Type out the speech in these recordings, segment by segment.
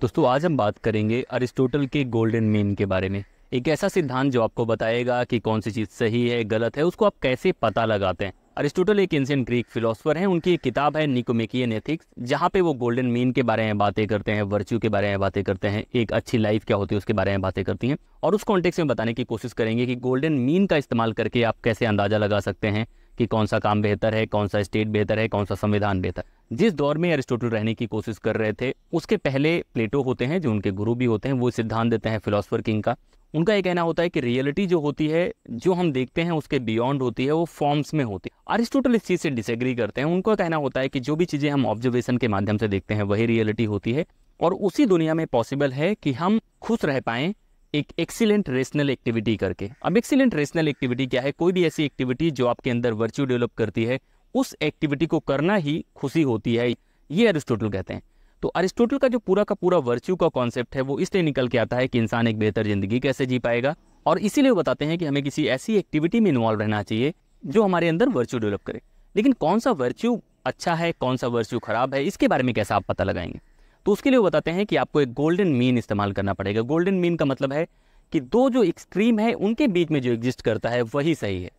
दोस्तों आज हम बात करेंगे अरिस्टोटल के गोल्डन मीन के बारे में एक ऐसा सिद्धांत जो आपको बताएगा कि कौन सी चीज़ सही है गलत है उसको आप कैसे पता लगाते हैं अरिस्टोटल एक एंशियन ग्रीक फिलोसफर हैं उनकी एक किताब है निकोमेकियन एथिक्स जहाँ पे वो गोल्डन मीन के बारे में बातें करते हैं वर्च्यू के बारे में बातें करते हैं एक अच्छी लाइफ क्या होती है उसके बारे में बातें करती हैं और उस कॉन्टेक्स में बताने की कोशिश करेंगे कि गोल्डन मीन का इस्तेमाल करके आप कैसे अंदाजा लगा सकते हैं कि कौन सा काम बेहतर है कौन सा स्टेट बेहतर है कौन सा संविधान बेहतर जिस दौर में एरिस्टोटल रहने की कोशिश कर रहे थे उसके पहले प्लेटो होते हैं जो उनके गुरु भी होते हैं वो सिद्धांत देते हैं फिलोसफर किंग का उनका ये कहना होता है कि रियलिटी जो होती है जो हम देखते हैं उसके बियॉन्ड होती है वो फॉर्म्स में होती है अरिस्टोटल इस चीज़ से डिसएग्री करते हैं उनका कहना होता है कि जो भी चीज़ें हम ऑब्जर्वेशन के माध्यम से देखते हैं वही रियलिटी होती है और उसी दुनिया में पॉसिबल है कि हम खुश रह पाएं एक एक्सीलेंट रेशनल एक्टिविटी करके अब एक्सीलेंट रेशनल एक्टिविटी क्या है कोई भी ऐसी एक्टिविटी जो आपके अंदर वर्च्यू डेवलप करती है उस एक्टिविटी को करना ही खुशी होती है ये अरिस्टोटल कहते हैं तो अरिस्टोटल का जो पूरा का पूरा वर्च्यू का कॉन्सेप्ट है वो इसलिए निकल के आता है कि इंसान एक बेहतर जिंदगी कैसे जी पाएगा और इसीलिए बताते हैं कि हमें किसी ऐसी एक्टिविटी में इन्वॉल्व रहना चाहिए जो हमारे अंदर वर्च्यू डेवलप करे लेकिन कौन सा वर्च्यू अच्छा है कौन सा वर्च्यू खराब है इसके बारे में कैसा आप पता लगाएंगे तो उसके लिए वो बताते हैं कि आपको एक गोल्डन मीन इस्तेमाल करना पड़ेगा गोल्डन मीन का मतलब है कि दो जो एक्सट्रीम है उनके बीच में जो एग्जिस्ट करता है वही सही है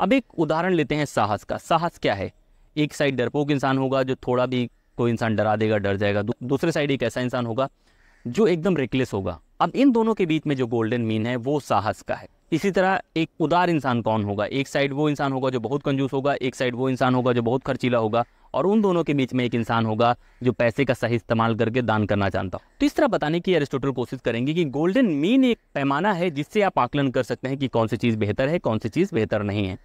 अब एक उदाहरण लेते हैं साहस का साहस क्या है एक साइड डरपोक इंसान होगा जो थोड़ा भी कोई इंसान डरा देगा डर जाएगा दूसरे साइड एक ऐसा इंसान होगा जो एकदम रेकलेस होगा अब इन दोनों के बीच में जो गोल्डन मीन है वो साहस का है इसी तरह एक उदार इंसान कौन होगा एक साइड वो इंसान होगा जो बहुत कंजूस होगा एक साइड वो इंसान होगा जो बहुत खर्चीला होगा और उन दोनों के बीच में एक इंसान होगा जो पैसे का सही इस्तेमाल करके दान करना चाहता हूँ तो इस तरह बताने की एरिस्टोटल कोशिश करेंगे कि गोल्डन मीन एक पैमाना है जिससे आप आकलन कर सकते हैं कि कौन सी चीज़ बेहतर है कौन सी चीज़ बेहतर नहीं है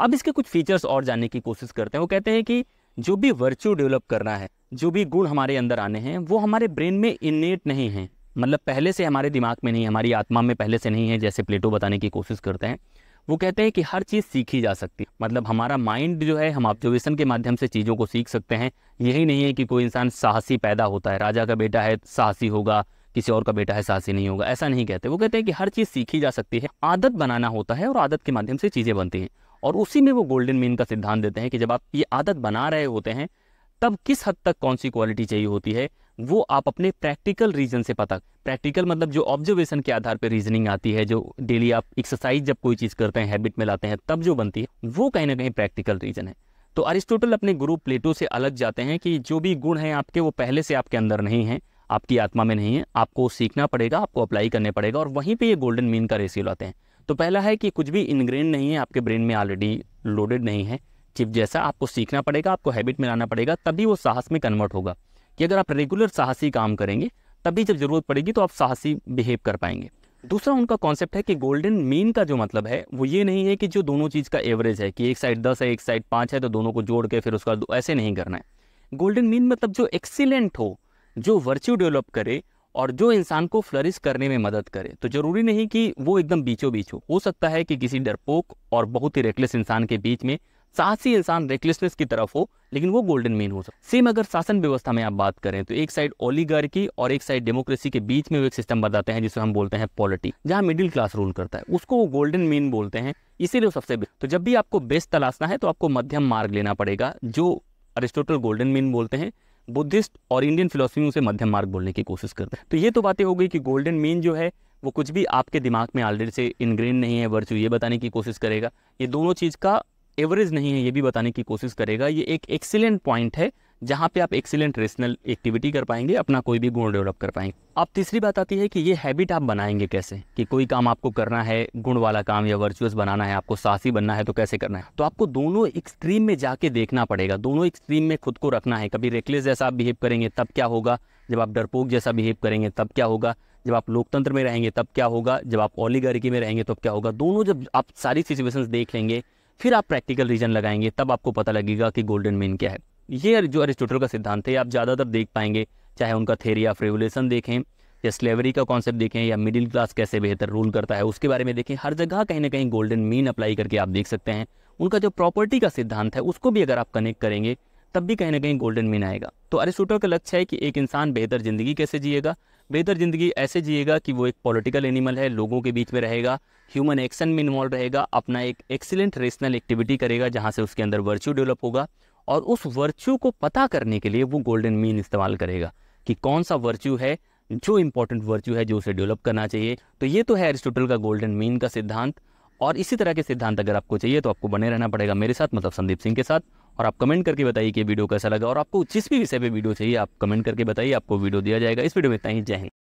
अब इसके कुछ फीचर्स और जानने की कोशिश करते हैं वो कहते हैं कि जो भी वर्च्यू डेवलप करना है जो भी गुण हमारे अंदर आने हैं वो हमारे ब्रेन में इनेट नहीं है मतलब पहले से हमारे दिमाग में नहीं हमारी आत्मा में पहले से नहीं है जैसे प्लेटो बताने की कोशिश करते हैं वो कहते हैं कि हर चीज़ सीखी जा सकती है मतलब हमारा माइंड जो है हम ऑब्जर्वेशन के माध्यम से चीज़ों को सीख सकते हैं यही नहीं है कि कोई इंसान साहसी पैदा होता है राजा का बेटा है साहसी होगा किसी और का बेटा है साहसी नहीं होगा ऐसा नहीं कहते वो कहते हैं कि हर चीज़ सीखी जा सकती है आदत बनाना होता है और आदत के माध्यम से चीज़ें बनती हैं और उसी में वो गोल्डन मीन का सिद्धांत देते हैं कि जब आप ये आदत बना रहे होते हैं तब किस हद तक कौन सी क्वालिटी चाहिए होती है वो आप अपने प्रैक्टिकल रीजन से पता प्रैक्टिकल मतलब जो ऑब्जर्वेशन के आधार पर रीजनिंग आती है जो डेली आप एक्सरसाइज जब कोई चीज़ करते हैं हैबिट में लाते हैं तब जो बनती है वो कहीं ना कहीं प्रैक्टिकल रीजन है तो अरिस्टोटल अपने गुरु प्लेटो से अलग जाते हैं कि जो भी गुण हैं आपके वो पहले से आपके अंदर नहीं है आपकी आत्मा में नहीं है आपको सीखना पड़ेगा आपको अप्लाई करने पड़ेगा और वहीं पे ये गोल्डन मीन का रेशियो लाते हैं तो पहला है कि कुछ भी इनग्रेन नहीं है आपके ब्रेन में ऑलरेडी लोडेड नहीं है टिप जैसा आपको सीखना पड़ेगा आपको हैबिट में लाना पड़ेगा तभी वो साहस में कन्वर्ट होगा कि अगर आप रेगुलर साहसी काम करेंगे तभी जब ज़रूरत पड़ेगी तो आप साहसी बिहेव कर पाएंगे दूसरा उनका कॉन्सेप्ट है कि गोल्डन मीन का जो मतलब है वो ये नहीं है कि जो दोनों चीज़ का एवरेज है कि एक साइड दस है एक साइड पाँच है तो दोनों को जोड़ के फिर उसका ऐसे नहीं करना है गोल्डन मीन मतलब जो एक्सीलेंट हो जो वर्च्यू डेवलप करे और जो इंसान को फ्लरिश करने में मदद करे तो ज़रूरी नहीं कि वो एकदम बीचों बीच हो सकता है कि किसी डरपोक और बहुत ही रेकलेस इंसान के बीच में साहसी इंसान रेकलेसनेस की तरफ हो लेकिन वो गोल्डन मेन हो सकता सेम अगर शासन व्यवस्था में आप बात करें तो एक साइड ओलीगर की और एक साइड डेमोक्रेसी के बीच में वो एक सिस्टम बताते हैं जिसे हम बोलते हैं पॉलिटी जहाँ मिडिल क्लास रूल करता है उसको वो गोल्डन मेन बोलते हैं इसीलिए सबसे तो जब भी आपको बेस्ट तलाशना है तो आपको मध्यम मार्ग लेना पड़ेगा जो अरिस्टोटल गोल्डन मेन बोलते हैं बुद्धिस्ट और इंडियन फिलोसफी में उसे मध्यम मार्ग बोलने की कोशिश करते हैं तो ये तो बातें हो गई कि गोल्डन मीन जो है वो कुछ भी आपके दिमाग में ऑलरेडी से इनग्रेन नहीं है वर्चू ये बताने की कोशिश करेगा ये दोनों चीज़ का एवरेज नहीं है ये भी बताने की कोशिश करेगा ये एक एक्सीलेंट पॉइंट है जहाँ पे आप एक्सीलेंट रेशनल एक्टिविटी कर पाएंगे अपना कोई भी गुण डेवलप कर पाएंगे अब तीसरी बात आती है कि ये हैबिट आप बनाएंगे कैसे कि कोई काम आपको करना है गुण वाला काम या वर्चुअस बनाना है आपको साहसी बनना है तो कैसे करना है तो आपको दोनों एक्सट्रीम में जाके देखना पड़ेगा दोनों एक्सट्रीम में खुद को रखना है कभी रेकलेस जैसा आप बिहेव करेंगे तब क्या होगा जब आप डरपोक जैसा बिहेव करेंगे तब क्या होगा जब आप लोकतंत्र में रहेंगे तब क्या होगा जब आप ओलीगारिकी में रहेंगे तब क्या होगा दोनों जब आप सारी सिचुएशंस देख लेंगे फिर आप प्रैक्टिकल रीजन लगाएंगे तब आपको पता लगेगा कि गोल्डन मीन क्या है ये जो अरिस्टोटल का सिद्धांत है आप ज़्यादातर देख पाएंगे चाहे उनका थेरी ऑफ रेवोल्यूशन देखें या स्लेवरी का कॉन्सेप्ट देखें या मिडिल क्लास कैसे बेहतर रूल करता है उसके बारे में देखें हर जगह कहीं ना कहीं गोल्डन मीन अप्लाई करके आप देख सकते हैं उनका जो प्रॉपर्टी का सिद्धांत है उसको भी अगर आप कनेक्ट करेंगे तब भी कहीं ना कहीं गोल्डन मीन आएगा तो अरिस्टोटल का लक्ष्य है कि एक इंसान बेहतर जिंदगी कैसे जिएगा बेहतर ज़िंदगी ऐसे जिएगा कि वो एक पॉलिटिकल एनिमल है लोगों के बीच में रहेगा ह्यूमन एक्शन में इन्वॉल्व रहेगा अपना एक एक्सीलेंट रेशनल एक्टिविटी करेगा जहाँ से उसके अंदर वर्च्यू डेवलप होगा और उस वर्च्यू को पता करने के लिए वो गोल्डन मीन इस्तेमाल करेगा कि कौन सा वर्च्यू है जो इम्पोर्टेंट वर्च्यू है जो उसे डेवलप करना चाहिए तो ये तो है एरिस्टोटल का गोल्डन मीन का सिद्धांत और इसी तरह के सिद्धांत अगर आपको चाहिए तो आपको बने रहना पड़ेगा मेरे साथ मतलब संदीप सिंह के साथ और आप कमेंट करके बताइए कि वीडियो कैसा लगा और आपको जिस भी विषय पे वीडियो चाहिए आप कमेंट करके बताइए आपको वीडियो दिया जाएगा इस वीडियो में इतना ही जय हिंद